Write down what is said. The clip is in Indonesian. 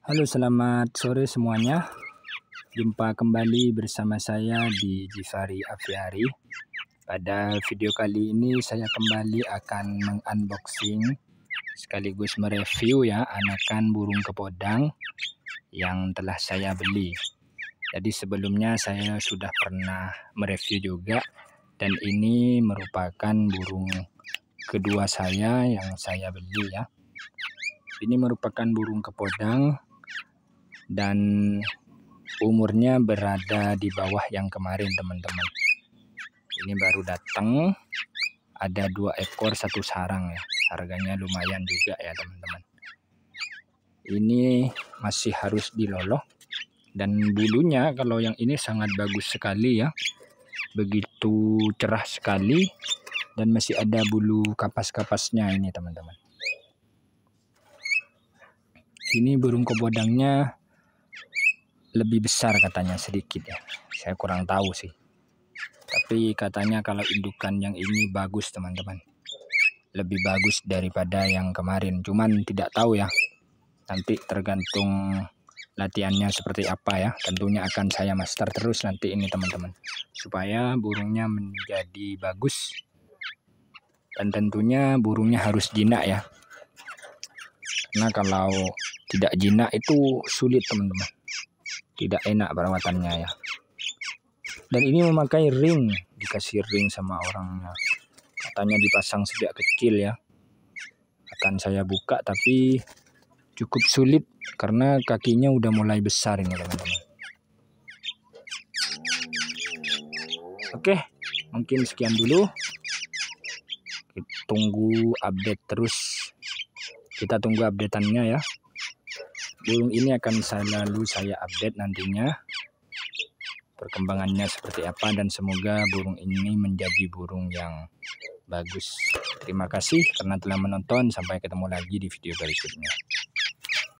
Halo selamat sore semuanya Jumpa kembali bersama saya di Jifari Aviari Pada video kali ini saya kembali akan mengunboxing Sekaligus mereview ya anakan burung kepodang yang telah saya beli Jadi sebelumnya saya sudah pernah mereview juga Dan ini merupakan burung kedua saya yang saya beli ya ini merupakan burung kepodang dan umurnya berada di bawah yang kemarin teman-teman ini baru datang ada dua ekor satu sarang ya harganya lumayan juga ya teman-teman ini masih harus diloloh dan bulunya kalau yang ini sangat bagus sekali ya begitu cerah sekali dan masih ada bulu kapas-kapasnya ini teman-teman ini burung kebodangnya lebih besar katanya sedikit ya saya kurang tahu sih tapi katanya kalau indukan yang ini bagus teman-teman lebih bagus daripada yang kemarin cuman tidak tahu ya nanti tergantung latihannya seperti apa ya tentunya akan saya master terus nanti ini teman-teman supaya burungnya menjadi bagus dan tentunya burungnya harus jinak ya karena kalau tidak jinak itu sulit teman-teman tidak enak perawatannya ya dan ini memakai ring dikasih ring sama orangnya katanya dipasang sejak kecil ya akan saya buka tapi cukup sulit karena kakinya udah mulai besar ini teman-teman oke mungkin sekian dulu tunggu update terus kita tunggu updateannya ya burung ini akan selalu saya update nantinya perkembangannya seperti apa dan semoga burung ini menjadi burung yang bagus terima kasih karena telah menonton sampai ketemu lagi di video berikutnya